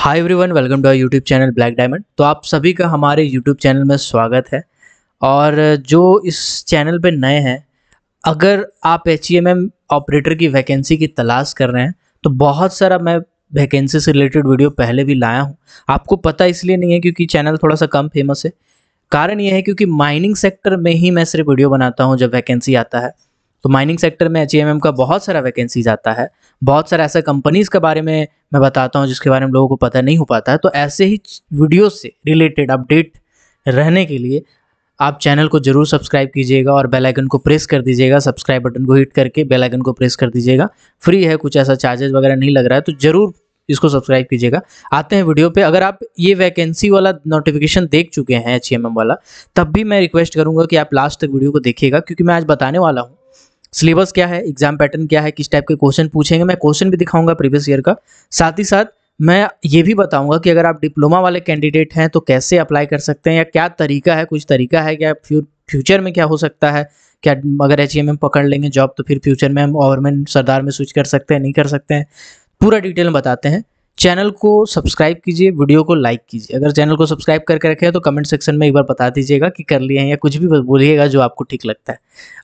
Hi everyone welcome to our YouTube channel black diamond तो आप सभी का हमारे यूट्यूब चैनल में स्वागत है और जो इस चैनल पे नए हैं अगर आप एच ऑपरेटर की वैकेंसी की तलाश कर रहे हैं तो बहुत सारा मैं वैकेंसी से रिलेटेड वीडियो पहले भी लाया हूँ आपको पता इसलिए नहीं है क्योंकि चैनल थोड़ा सा कम फेमस है कारण यह है क्योंकि माइनिंग सेक्टर में ही मैं सिर्फ वीडियो बनाता हूँ जब वैकेंसी आता है तो माइनिंग सेक्टर में एच e का बहुत सारा वैकेंसीज आता है बहुत सारा ऐसा कंपनीज़ के बारे में मैं बताता हूँ जिसके बारे में लोगों को पता नहीं हो पाता है तो ऐसे ही वीडियो से रिलेटेड अपडेट रहने के लिए आप चैनल को जरूर सब्सक्राइब कीजिएगा और बेल आइकन को प्रेस कर दीजिएगा सब्सक्राइब बटन को हिट करके बेल आइकन को प्रेस कर दीजिएगा फ्री है कुछ ऐसा चार्जेस वगैरह नहीं लग रहा है तो ज़रूर इसको सब्सक्राइब कीजिएगा आते हैं वीडियो पे अगर आप ये वैकेंसी वाला नोटिफिकेशन देख चुके हैं एच e वाला तब भी मैं रिक्वेस्ट करूँगा कि आप लास्ट तक वीडियो को देखिएगा क्योंकि मैं आज बताने वाला हूँ सिलेबस क्या है एग्जाम पैटर्न क्या है किस टाइप के क्वेश्चन पूछेंगे मैं क्वेश्चन भी दिखाऊंगा प्रीवियस ईयर का साथ ही साथ मैं ये भी बताऊंगा कि अगर आप डिप्लोमा वाले कैंडिडेट हैं तो कैसे अप्लाई कर सकते हैं या क्या तरीका है कुछ तरीका है क्या फ्यू फ्यूचर में क्या हो सकता है क्या अगर एच एम पकड़ लेंगे जॉब तो फिर फ्यूचर में हम गवर्नमेंट सरदार में स्विच कर सकते हैं नहीं कर सकते हैं पूरा डिटेल में बताते हैं चैनल को सब्सक्राइब कीजिए वीडियो को लाइक कीजिए अगर चैनल को सब्सक्राइब करके रखे हैं तो कमेंट सेक्शन में एक बार बता दीजिएगा कि कर लिए हैं या कुछ भी बोलिएगा जो आपको ठीक लगता है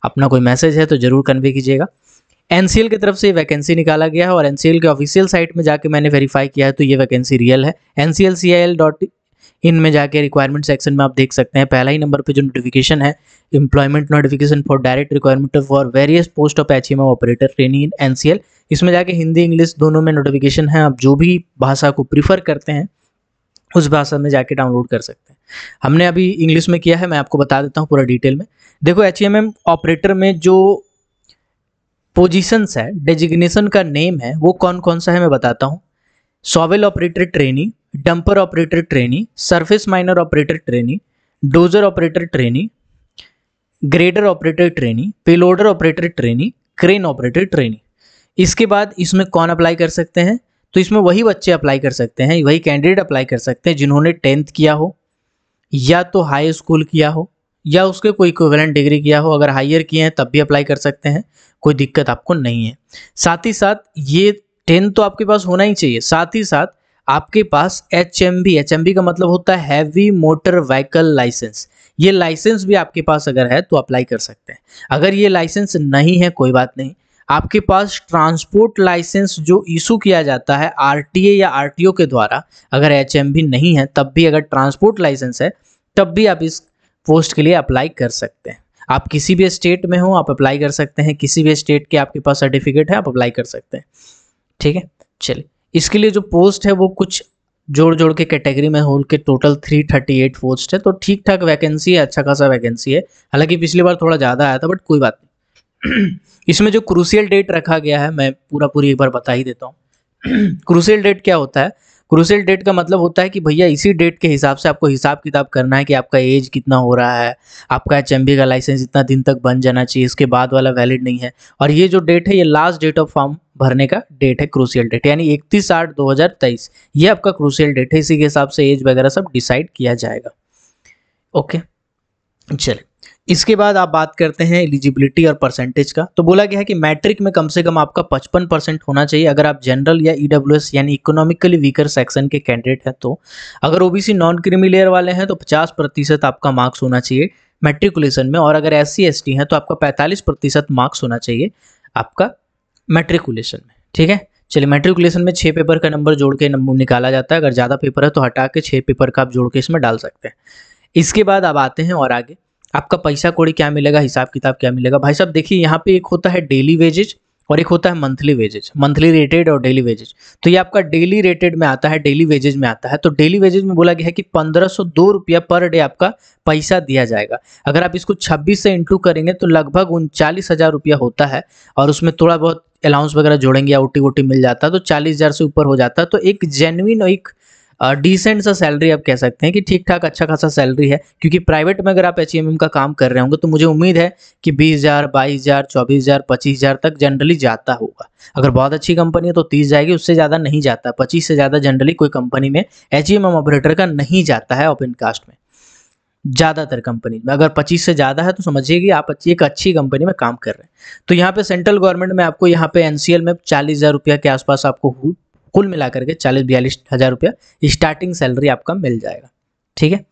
अपना कोई मैसेज है तो ज़रूर कन्वे कीजिएगा एन की तरफ से वैकेंसी निकाला गया है और एन के ऑफिशियल साइट में जाके मैंने वेरीफाई किया है तो ये वैकेंसी रियल है एन सी इनमें जाके रिक्वायरमेंट सेक्शन में आप देख सकते हैं पहला ही नंबर पे जो नोटिफिकेशन है employment notification for direct requirement for various post of H operator training in NCL इसमें जाके हिंदी इंग्लिश दोनों में नोटिफिकेशन है आप जो भी भाषा को प्रीफर करते हैं उस भाषा में जाके डाउनलोड कर सकते हैं हमने अभी इंग्लिश में किया है मैं आपको बता देता हूँ पूरा डिटेल में देखो एच ऑपरेटर में जो पोजिशन है डेजिग्नेशन का नेम है वो कौन कौन सा है मैं बताता हूँ shovel operator training dumper operator trainee surface miner operator trainee dozer operator trainee grader operator trainee payloader operator trainee crane operator trainee इसके बाद इसमें कौन अप्लाई कर सकते हैं तो इसमें वही बच्चे अप्लाई कर सकते हैं वही कैंडिडेट अप्लाई कर सकते हैं जिन्होंने टेंथ किया हो या तो हाई स्कूल किया हो या उसके कोई इक्विवेलेंट डिग्री किया हो अगर हायर किए हैं तब भी अप्लाई कर सकते हैं कोई दिक्कत आपको नहीं है साथ ही साथ ये टेंथ तो आपके पास होना ही चाहिए साथ ही साथ आपके पास H M B H M B का मतलब होता है हैवी मोटर व्हीकल लाइसेंस ये लाइसेंस भी आपके पास अगर है तो अप्लाई कर सकते हैं अगर ये लाइसेंस नहीं है कोई बात नहीं आपके पास ट्रांसपोर्ट लाइसेंस जो इशू किया जाता है आरटीए या आरटीओ के द्वारा अगर एच नहीं है तब भी अगर ट्रांसपोर्ट लाइसेंस है तब भी आप इस पोस्ट के लिए अप्लाई कर सकते हैं आप किसी भी स्टेट में हो आप अप्लाई कर सकते हैं किसी भी स्टेट के आपके पास सर्टिफिकेट है आप अप्लाई कर सकते हैं ठीक है चलिए इसके लिए जो पोस्ट है वो कुछ जोड़ जोड़ के कैटेगरी में होल के टोटल 338 पोस्ट है तो ठीक ठाक वैकेंसी है अच्छा खासा वैकेंसी है हालांकि पिछली बार थोड़ा ज़्यादा आया था बट कोई बात नहीं इसमें जो क्रूसियल डेट रखा गया है मैं पूरा पूरी एक बार बता ही देता हूँ क्रूसियल डेट क्या होता है क्रूसियल डेट का मतलब होता है कि भैया इसी डेट के हिसाब से आपको हिसाब किताब करना है कि आपका एज कितना हो रहा है आपका एच का लाइसेंस इतना दिन तक बन जाना चाहिए इसके बाद वाला वैलिड नहीं है और ये जो डेट है ये लास्ट डेट ऑफ फॉर्म भरने का डेट है क्रूसियल डेट यानी इकतीस आठ दो हज़ार तेईस ये आपका क्रूसियल डेट है इसी के हिसाब से एज वगैरह सब डिसाइड किया जाएगा ओके okay. चले इसके बाद आप बात करते हैं एलिजिबिलिटी और परसेंटेज का तो बोला गया है कि मैट्रिक में कम से कम आपका 55 परसेंट होना चाहिए अगर आप जनरल या ई e यानी इकोनॉमिकली वीकर सेक्शन के कैंडिडेट हैं तो अगर ओबीसी नॉन क्रीमी लेयर वाले हैं तो 50 प्रतिशत आपका मार्क्स होना चाहिए मेट्रिकुलेशन में और अगर एस सी एस टी तो आपका पैंतालीस प्रतिशत मार्क्स होना चाहिए आपका मेट्रिकुलेशन में ठीक है चलिए मेट्रिकुलेशन में छः पेपर का नंबर जोड़ के नंबर निकाला जाता है अगर ज़्यादा पेपर है तो हटा के छः पेपर का आप जोड़ के इसमें डाल सकते हैं इसके बाद आप आते हैं और आगे आपका पैसा कोड़ी क्या मिलेगा हिसाब किताब क्या मिलेगा भाई साहब देखिए यहाँ पे एक होता है डेली वेजेज और एक होता है मंथली वेजेज मंथली रेटेड और डेली वेजेज तो ये आपका डेली रेटेड में आता है डेली वेजेज में आता है तो डेली वेजेज में बोला गया है कि पंद्रह सौ दो रुपया पर डे आपका पैसा दिया जाएगा अगर आप इसको छब्बीस से इंटू करेंगे तो लगभग उनचालीस हज़ार रुपया होता है और उसमें थोड़ा बहुत अलाउंस वगैरह जोड़ेंगे या ओटी वोटी मिल जाता है तो चालीस हज़ार से ऊपर हो जाता है तो एक जेनविन एक डिसेंट सा सैलरी आप कह सकते हैं कि ठीक ठाक अच्छा खासा सैलरी है क्योंकि प्राइवेट में अगर आप एच का काम कर रहे होंगे तो मुझे उम्मीद है कि बीस हज़ार बाईस हज़ार चौबीस हज़ार पच्चीस हज़ार तक जनरली जाता होगा अगर बहुत अच्छी कंपनी है तो तीस जाएगी उससे ज़्यादा नहीं जाता पच्चीस से ज़्यादा जनरली कोई कंपनी में एच ऑपरेटर का नहीं जाता है ओपन कास्ट में ज़्यादातर कंपनी में अगर 25 से ज़्यादा है तो समझिए कि आप एक अच्छी कंपनी में काम कर रहे हैं तो यहाँ पे सेंट्रल गवर्नमेंट में आपको यहाँ पे एनसीएल में चालीस हज़ार रुपया के आसपास आपको कुल मिलाकर के चालीस बयालीस हज़ार रुपया स्टार्टिंग सैलरी आपका मिल जाएगा ठीक है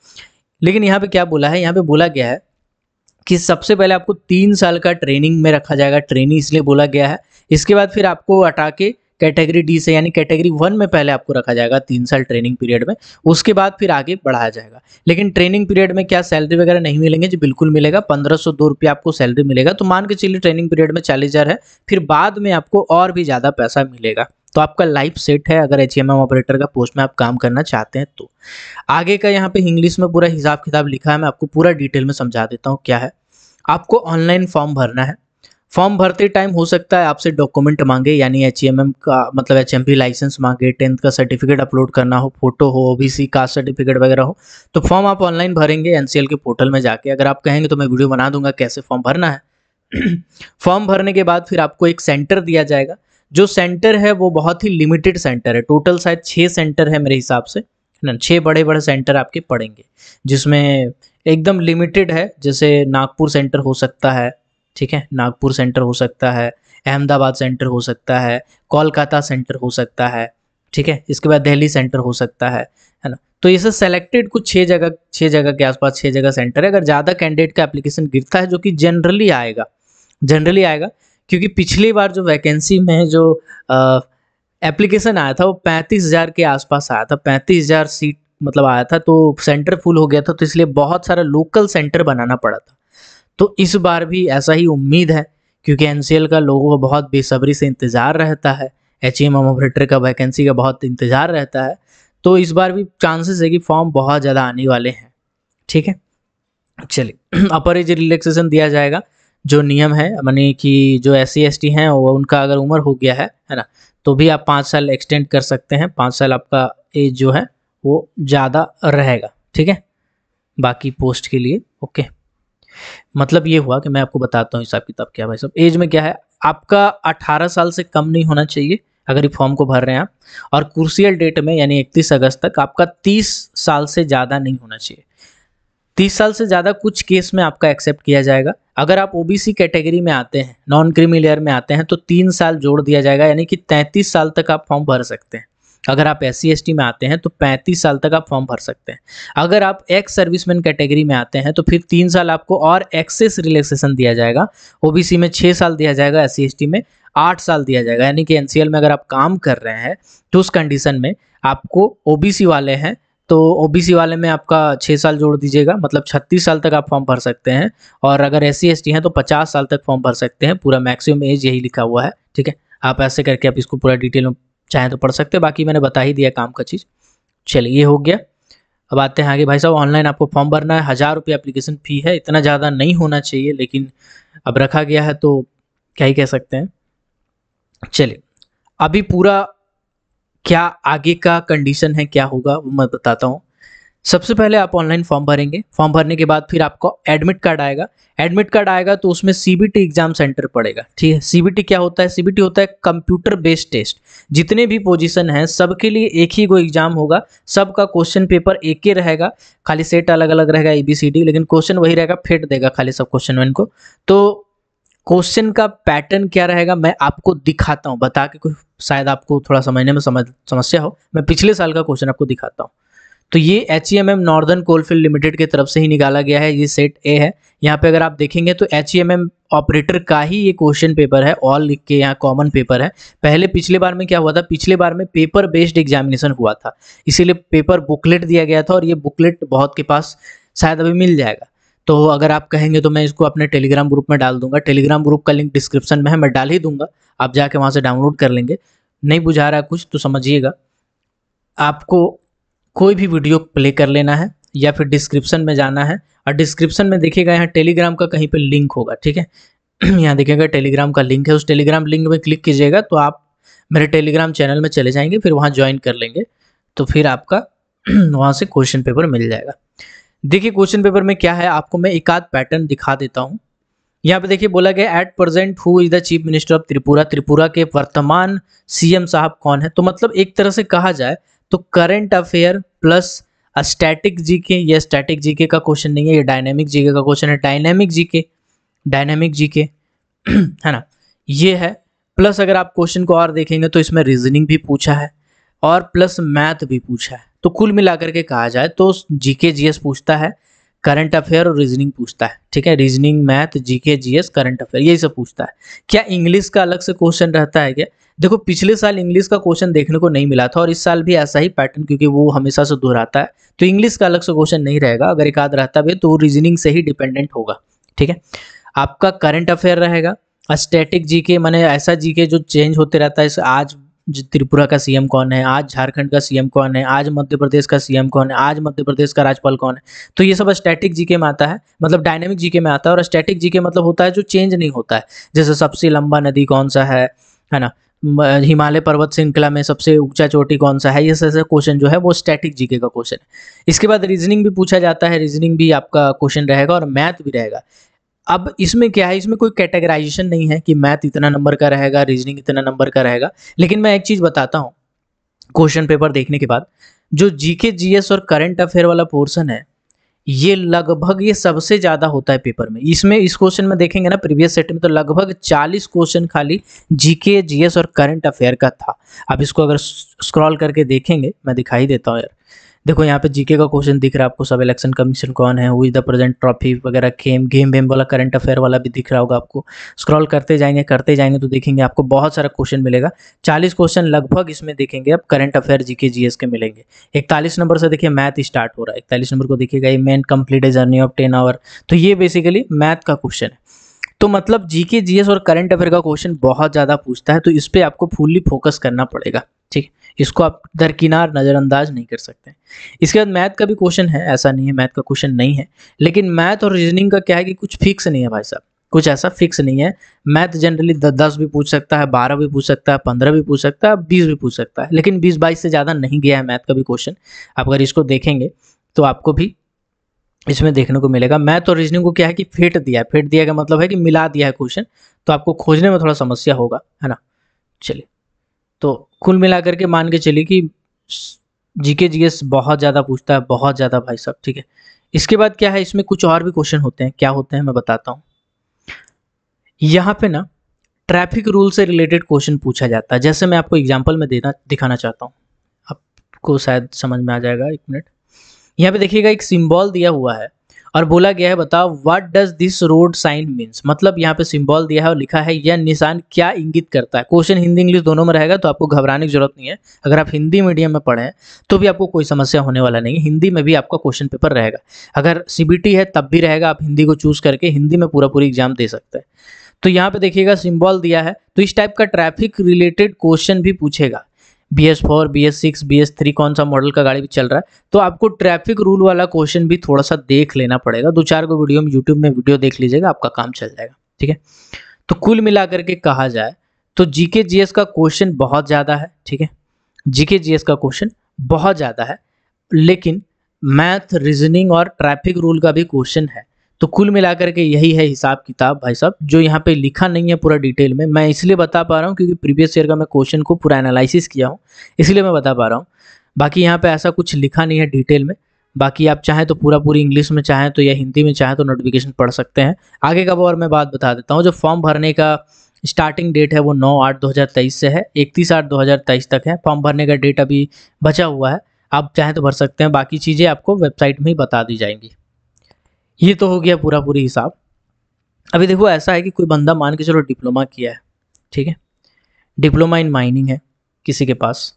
लेकिन यहाँ पे क्या बोला है यहाँ पे बोला गया है कि सबसे पहले आपको तीन साल का ट्रेनिंग में रखा जाएगा ट्रेनिंग इसलिए बोला गया है इसके बाद फिर आपको हटा के कैटेगरी डी से यानी कैटेगरी वन में पहले आपको रखा जाएगा तीन साल ट्रेनिंग पीरियड में उसके बाद फिर आगे बढ़ाया जाएगा लेकिन ट्रेनिंग पीरियड में क्या सैलरी वगैरह नहीं मिलेंगे जो बिल्कुल मिलेगा पंद्रह सौ दो रुपये आपको सैलरी मिलेगा तो मान के चलिए ट्रेनिंग पीरियड में चालीस हज़ार है फिर बाद में आपको और भी ज़्यादा पैसा मिलेगा तो आपका लाइफ सेट है अगर एच ऑपरेटर का पोस्ट में आप काम करना चाहते हैं तो आगे का यहाँ पे इंग्लिश में पूरा हिसाब किताब लिखा है मैं आपको पूरा डिटेल में समझा देता हूँ क्या है आपको ऑनलाइन फॉर्म भरना है फॉर्म भरते टाइम हो सकता है आपसे डॉक्यूमेंट मांगे यानी एच का मतलब एच लाइसेंस मांगे टेंथ का सर्टिफिकेट अपलोड करना हो फोटो हो ओबीसी कास्ट सर्टिफिकेट वगैरह हो तो फॉर्म आप ऑनलाइन भरेंगे एनसीएल के पोर्टल में जाके अगर आप कहेंगे तो मैं वीडियो बना दूंगा कैसे फॉर्म भरना है फॉर्म भरने के बाद फिर आपको एक सेंटर दिया जाएगा जो सेंटर है वो बहुत ही लिमिटेड सेंटर है टोटल शायद छः सेंटर है मेरे हिसाब से है ना छः बड़े बड़े सेंटर आपके पड़ेंगे जिसमें एकदम लिमिटेड है जैसे नागपुर सेंटर हो सकता है ठीक है नागपुर सेंटर हो सकता है अहमदाबाद सेंटर हो सकता है कोलकाता सेंटर हो सकता है ठीक है इसके बाद दिल्ली सेंटर हो सकता है है ना तो ये सब सेलेक्टेड कुछ छः जगह छः जगह के आसपास छः जगह सेंटर है अगर ज़्यादा कैंडिडेट का एप्लीकेशन गिरता है जो कि जनरली आएगा जनरली आएगा क्योंकि पिछली बार जो वैकेंसी में जो एप्लीकेशन आया था वो पैंतीस हज़ार के आसपास आया था पैंतीस हज़ार सीट मतलब आया था तो सेंटर फुल हो गया था तो इसलिए बहुत सारा लोकल सेंटर बनाना पड़ा था तो इस बार भी ऐसा ही उम्मीद है क्योंकि एन का लोगों का बहुत बेसब्री से इंतज़ार रहता है एच एम ऑपरेटर का वैकेंसी का बहुत इंतज़ार रहता है तो इस बार भी चांसेस है कि फॉर्म बहुत ज़्यादा आने वाले हैं ठीक है चलिए अपर एज रिलैक्सेशन दिया जाएगा जो नियम है मानी कि जो एस सी हैं वो उनका अगर उम्र हो गया है है ना तो भी आप पाँच साल एक्सटेंड कर सकते हैं पाँच साल आपका एज जो है वो ज़्यादा रहेगा ठीक है बाकी पोस्ट के लिए ओके मतलब ये हुआ कि मैं आपको बताता हूँ हिसाब किताब क्या भाई साहब एज में क्या है आपका अठारह साल से कम नहीं होना चाहिए अगर ये फॉर्म को भर रहे हैं आप और क्रूसियल डेट में यानी इकतीस अगस्त तक आपका तीस साल से ज़्यादा नहीं होना चाहिए तीस साल से ज़्यादा कुछ केस में आपका एक्सेप्ट किया जाएगा अगर आप ओबीसी कैटेगरी में आते हैं नॉन क्रिमिलेयर में आते हैं तो तीन साल जोड़ दिया जाएगा यानी कि तैंतीस साल तक आप फॉर्म भर सकते हैं अगर आप एस सी में आते हैं तो 35 साल तक आप फॉर्म भर सकते हैं अगर आप एक्स सर्विसमैन कैटेगरी में आते हैं तो फिर तीन साल आपको और एक्सेस रिलैक्सेशन दिया जाएगा ओबीसी में छः साल दिया जाएगा एस सी में आठ साल दिया जाएगा यानी कि एन में अगर आप काम कर रहे हैं तो उस कंडीशन में आपको ओ वाले हैं तो ओबीसी वाले में आपका छः साल जोड़ दीजिएगा मतलब छत्तीस साल तक आप फॉर्म भर सकते हैं और अगर एस सी हैं तो पचास साल तक फॉर्म भर सकते हैं पूरा मैक्सिमम एज यही लिखा हुआ है ठीक है आप ऐसे करके आप इसको पूरा डिटेल में चाहें तो पढ़ सकते हैं बाकी मैंने बता ही दिया काम का चीज़ चलिए ये हो गया अब आते हैं आगे भाई साहब ऑनलाइन आपको फॉर्म भरना है हज़ार रुपये अप्लीकेशन फ़ी है इतना ज़्यादा नहीं होना चाहिए लेकिन अब रखा गया है तो क्या ही कह सकते हैं चलिए अभी पूरा क्या आगे का कंडीशन है क्या होगा वो मैं बताता हूँ सबसे पहले आप ऑनलाइन फॉर्म भरेंगे फॉर्म भरने के बाद फिर आपको एडमिट कार्ड आएगा एडमिट कार्ड आएगा तो उसमें सीबीटी एग्जाम सेंटर पड़ेगा ठीक है सीबीटी क्या होता है सीबीटी होता है कंप्यूटर बेस्ड टेस्ट जितने भी पोजीशन हैं सबके लिए एक ही को एग्जाम होगा सबका क्वेश्चन पेपर एक ही रहेगा खाली सेट अलग अलग रहेगा ए बी सी डी लेकिन क्वेश्चन वही रहेगा फेट देगा खाली सब क्वेश्चन को तो क्वेश्चन का पैटर्न क्या रहेगा मैं आपको दिखाता हूँ बता के कोई शायद आपको थोड़ा समझने में समझ समस्या हो मैं पिछले साल का क्वेश्चन आपको दिखाता हूँ तो ये H E M M northern coalfield limited की तरफ से ही निकाला गया है ये सेट ए है यहाँ पे अगर आप देखेंगे तो H E M M operator का ही ये क्वेश्चन पेपर है ऑल लिख के यहाँ कॉमन पेपर है पहले पिछले बार में क्या हुआ था पिछले बार में पेपर बेस्ड एग्जामिनेशन हुआ था इसीलिए पेपर बुकलेट दिया गया था और ये बुकलेट बहुत के पास शायद अभी मिल जाएगा तो अगर आप कहेंगे तो मैं इसको अपने टेलीग्राम ग्रुप में डाल दूंगा टेलीग्राम ग्रुप का लिंक डिस्क्रिप्शन में है मैं डाल ही दूंगा आप जाके वहाँ से डाउनलोड कर लेंगे नहीं बुझा रहा कुछ तो समझिएगा आपको कोई भी वीडियो प्ले कर लेना है या फिर डिस्क्रिप्शन में जाना है और डिस्क्रिप्शन में देखिएगा यहाँ टेलीग्राम का कहीं पर लिंक होगा ठीक है यहाँ देखिएगा टेलीग्राम का लिंक है उस टेलीग्राम लिंक में क्लिक कीजिएगा तो आप मेरे टेलीग्राम चैनल में चले जाएंगे फिर वहाँ ज्वाइन कर लेंगे तो फिर आपका वहाँ से क्वेश्चन पेपर मिल जाएगा देखिए क्वेश्चन पेपर में क्या है आपको मैं एक आध पैटर्न दिखा देता हूँ यहाँ पे देखिए बोला गया at present who is the chief minister of Tripura Tripura के वर्तमान सीएम साहब कौन है तो मतलब एक तरह से कहा जाए तो current affair plus static GK या स्टैटिक जीके का क्वेश्चन नहीं है ये डायनेमिक जीके का क्वेश्चन है डायनेमिक जीके डायनेमिक जीके है ना ये है प्लस अगर आप क्वेश्चन को और देखेंगे तो इसमें रीजनिंग भी पूछा है और प्लस मैथ भी पूछा है तो कुल मिलाकर के कहा जाए तो जीके जीएस पूछता है करंट अफेयर और रीजनिंग पूछता है ठीक है reasoning math GK GS current affair यही सब पूछता है क्या इंग्लिश का अलग से क्वेश्चन रहता है क्या देखो पिछले साल इंग्लिश का क्वेश्चन देखने को नहीं मिला था और इस साल भी ऐसा ही पैटर्न क्योंकि वो हमेशा से दोहराता है तो इंग्लिश का अलग से क्वेश्चन नहीं रहेगा अगर एक आध रहता भी तो रीजनिंग से ही डिपेंडेंट होगा ठीक है आपका करंट अफेयर रहेगा स्टैटिक जीके मैंने ऐसा जीके जो चेंज होते रहता है आज त्रिपुरा का सीएम कौन है आज झारखंड का सीएम कौन है आज मध्य प्रदेश का सीएम कौन है आज मध्य प्रदेश का राज्यपाल कौन है तो ये सब स्टैटिक जीके में आता है मतलब डायनेमिक जीके में आता है और स्टैटिक जीके मतलब होता है जो चेंज नहीं होता है जैसे सबसे लंबा नदी कौन सा है है ना हिमालय पर्वत श्रृंखला में सबसे ऊंचा चोटी कौन सा है ये सबसे क्वेश्चन जो है वो स्टैटिक जीके का क्वेश्चन है इसके बाद रीजनिंग भी पूछा जाता है रीजनिंग भी आपका क्वेश्चन रहेगा और मैथ भी रहेगा अब इसमें क्या है इसमें कोई कैटेगराइजेशन नहीं है कि मैथ इतना नंबर का रहेगा रीजनिंग इतना नंबर का रहेगा लेकिन मैं एक चीज़ बताता हूँ क्वेश्चन पेपर देखने के बाद जो जीके जीएस और करंट अफेयर वाला पोर्सन है ये लगभग ये सबसे ज़्यादा होता है पेपर में इसमें इस क्वेश्चन में देखेंगे ना प्रीवियस सेट में तो लगभग 40 क्वेश्चन खाली जीके जीएस और करंट अफेयर का था अब इसको अगर स्क्रॉल करके देखेंगे मैं दिखाई देता हूँ यार देखो यहाँ पे जीके का क्वेश्चन दिख रहा है आपको सब इलेक्शन कमीशन कौन है who is the present trophy वगैरह गेम गेम वेम वाला करंट अफेयर वाला भी दिख रहा होगा आपको स्क्रॉल करते जाएंगे करते जाएंगे तो देखेंगे आपको बहुत सारा क्वेश्चन मिलेगा चालीस क्वेश्चन लगभग इसमें देखेंगे आप करंट अफेयर जीके जीएस के मिलेंगे इकतालीस नंबर से देखिए मैथ स्टार्ट हो रहा है इकतालीस नंबर को देखिएगा ये man complete a journey of ten hour तो ये बेसिकली मैथ का क्वेश्चन है तो मतलब जीके जीएस और करंट अफेयर का क्वेश्चन बहुत ज़्यादा पूछता है तो इस पर आपको फुल्ली फोकस करना पड़ेगा ठीक है इसको आप दरकिनार नज़रअंदाज नहीं कर सकते इसके बाद मैथ का भी क्वेश्चन है ऐसा नहीं है मैथ का क्वेश्चन नहीं है लेकिन मैथ और रीजनिंग का क्या है कि कुछ फिक्स नहीं है भाई साहब कुछ ऐसा फिक्स नहीं है मैथ जनरली दस भी पूछ सकता है बारह भी पूछ सकता है पंद्रह भी पूछ सकता है बीस भी पूछ सकता है लेकिन बीस बाईस से ज़्यादा नहीं गया है मैथ का भी क्वेश्चन आप अगर इसको देखेंगे तो आपको भी इसमें देखने को मिलेगा मैथ और रीजनिंग को क्या है कि फेट दिया है फेट दिया का मतलब है कि मिला दिया है क्वेश्चन तो आपको खोजने में थोड़ा समस्या होगा है ना चलिए तो कुल मिला करके मान के चलिए कि जीके जीएस बहुत ज़्यादा पूछता है बहुत ज़्यादा भाई साहब ठीक है इसके बाद क्या है इसमें कुछ और भी क्वेश्चन होते हैं क्या होते हैं मैं बताता हूँ यहाँ पे ना ट्रैफिक रूल से रिलेटेड क्वेश्चन पूछा जाता है जैसे मैं आपको एग्जाम्पल में देना दिखाना चाहता हूँ आपको शायद समझ में आ जाएगा एक मिनट यहाँ पे देखिएगा एक सिम्बॉल दिया हुआ है और बोला गया है बताओ what does this road sign means मतलब यहाँ पे सिंबल दिया है और लिखा है यह निशान क्या इंगित करता है क्वेश्चन हिंदी इंग्लिश दोनों में रहेगा तो आपको घबराने की जरूरत नहीं है अगर आप हिंदी मीडियम में पढ़े तो भी आपको कोई समस्या होने वाला नहीं है हिंदी में भी आपका क्वेश्चन पेपर रहेगा अगर सी है तब भी रहेगा आप हिंदी को चूज करके हिंदी में पूरा पूरी एग्जाम दे सकते हैं तो यहाँ पे देखिएगा सिंबल दिया है तो इस टाइप का ट्रैफिक रिलेटेड क्वेश्चन भी पूछेगा B S four B S six B S three कौन सा मॉडल का गाड़ी भी चल रहा है तो आपको ट्रैफिक रूल वाला क्वेश्चन भी थोड़ा सा देख लेना पड़ेगा दो चार को वीडियो में यूट्यूब में वीडियो देख लीजिएगा आपका काम चल जाएगा ठीक है तो कुल मिला करके कहा जाए तो जीके जीएस का क्वेश्चन बहुत ज़्यादा है ठीक है जीके जीएस का क्वेश्चन बहुत ज़्यादा है लेकिन मैथ रीजनिंग और ट्रैफिक रूल का भी क्वेश्चन है तो कुल मिलाकर के यही है हिसाब किताब भाई साहब जो यहाँ पे लिखा नहीं है पूरा डिटेल में मैं इसलिए बता पा रहा हूँ क्योंकि प्रीवियस ईयर का मैं क्वेश्चन को पूरा एनालिसिस किया हूँ इसलिए मैं बता पा रहा हूँ बाकी यहाँ पे ऐसा कुछ लिखा नहीं है डिटेल में बाकी आप चाहें तो पूरा पूरी इंग्लिश में चाहें तो या हिंदी में चाहें तो नोटिफिकेशन पढ़ सकते हैं आगे का और मैं बात बता देता हूँ जो फॉर्म भरने का स्टार्टिंग डेट है वो नौ आठ दो से है इकतीस आठ दो तक है फॉर्म भरने का डेट अभी बचा हुआ है आप चाहें तो भर सकते हैं बाकी चीज़ें आपको वेबसाइट में ही बता दी जाएंगी ये तो हो गया पूरा पूरी हिसाब अभी देखो ऐसा है कि कोई बंदा मान के चलो डिप्लोमा किया है ठीक है डिप्लोमा इन माइनिंग है किसी के पास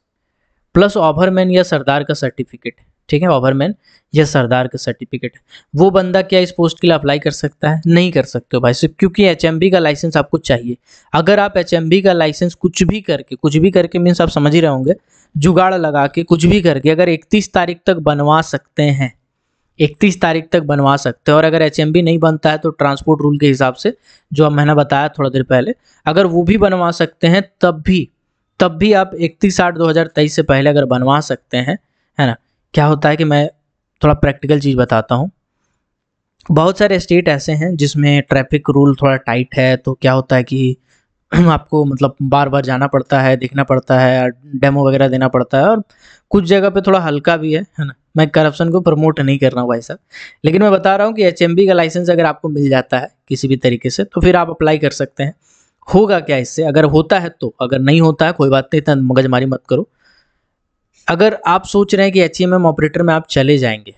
प्लस ऑभरमैन या सरदार का सर्टिफिकेट ठीक है ऑभरमैन या सरदार का सर्टिफिकेट वो बंदा क्या इस पोस्ट के लिए अप्लाई कर सकता है नहीं कर सकते हो भाई सिर्फ क्योंकि एच का लाइसेंस आपको चाहिए अगर आप एच का लाइसेंस कुछ भी करके कुछ भी करके मीन्स आप समझ ही रहे होंगे जुगाड़ लगा के कुछ भी करके अगर इकतीस तारीख तक बनवा सकते हैं इकतीस तारीख तक बनवा सकते हो और अगर एच नहीं बनता है तो ट्रांसपोर्ट रूल के हिसाब से जो मैंने बताया थोड़ा देर पहले अगर वो भी बनवा सकते हैं तब भी तब भी आप इकतीस आठ दो हज़ार तेईस से पहले अगर बनवा सकते हैं है ना क्या होता है कि मैं थोड़ा प्रैक्टिकल चीज़ बताता हूँ बहुत सारे स्टेट ऐसे हैं जिसमें ट्रैफिक रूल थोड़ा टाइट है तो क्या होता है कि आपको मतलब बार बार जाना पड़ता है देखना पड़ता है डेमो वगैरह देना पड़ता है और कुछ जगह पे थोड़ा हल्का भी है है ना मैं करप्शन को प्रमोट नहीं कर रहा हूँ भाई साहब लेकिन मैं बता रहा हूँ कि एच का लाइसेंस अगर आपको मिल जाता है किसी भी तरीके से तो फिर आप अप्लाई कर सकते हैं होगा क्या इससे अगर होता है तो अगर नहीं होता है कोई बात नहीं इतना मगजमारी मत करो अगर आप सोच रहे हैं कि एच ऑपरेटर में आप चले जाएंगे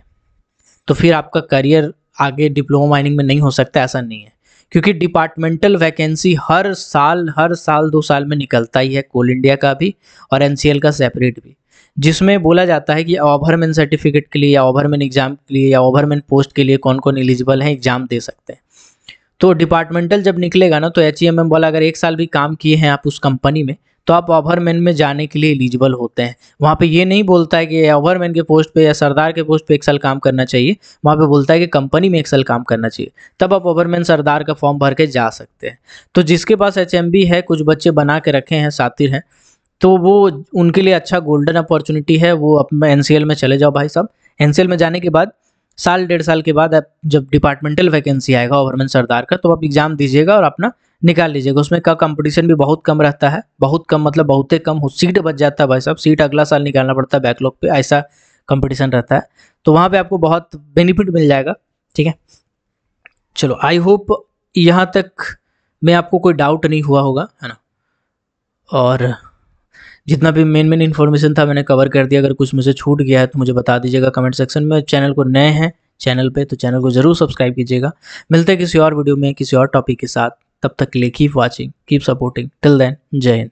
तो फिर आपका करियर आगे डिप्लोमा माइनिंग में नहीं हो सकता ऐसा नहीं है क्योंकि डिपार्टमेंटल वैकेंसी हर साल हर साल दो साल में निकलता ही है कोल इंडिया का भी और एन का सेपरेट भी जिसमें बोला जाता है कि ओवरमैन सर्टिफिकेट के लिए या ओवरमैन एग्जाम के लिए या ओवरमैन पोस्ट के लिए कौन कौन एलिजिबल हैं एग्जाम दे सकते हैं तो डिपार्टमेंटल जब निकलेगा ना तो एच वाला e अगर एक साल भी काम किए हैं आप उस कंपनी में तो आप ओवरमैन में जाने के लिए एलिजिबल होते हैं वहाँ पे ये नहीं बोलता है कि ओवरमैन के पोस्ट पे या सरदार के पोस्ट पे एक साल काम करना चाहिए वहाँ पे बोलता है कि कंपनी में एक साल काम करना चाहिए तब आप ओवरमैन सरदार का फॉर्म भर के जा सकते हैं तो जिसके पास एच है कुछ बच्चे बना के रखे हैं सातिर हैं तो वो उनके लिए अच्छा गोल्डन अपॉर्चुनिटी है वो अपने एन में चले जाओ भाई साहब एन में जाने के बाद साल डेढ़ साल के बाद जब डिपार्टमेंटल वैकेंसी आएगा ओवरमैन सरदार का तो आप एग्ज़ाम दीजिएगा और अपना निकाल लीजिएगा उसमें का कंपटीशन भी बहुत कम रहता है बहुत कम मतलब बहुत ही कम सीट बच जाता है भाई साहब सीट अगला साल निकालना पड़ता है बैकलॉग पे ऐसा कंपटीशन रहता है तो वहाँ पे आपको बहुत बेनिफिट मिल जाएगा ठीक है चलो आई होप यहाँ तक में आपको कोई डाउट नहीं हुआ होगा है ना और जितना भी मेन मेन इन्फॉर्मेशन था मैंने कवर कर दिया अगर कुछ मुझे छूट गया है तो मुझे बता दीजिएगा कमेंट सेक्शन में चैनल को नए हैं चैनल पे तो चैनल को ज़रूर सब्सक्राइब कीजिएगा मिलते हैं किसी और वीडियो में किसी और टॉपिक के साथ तब तक लिए keep watching keep supporting till then जय हिंद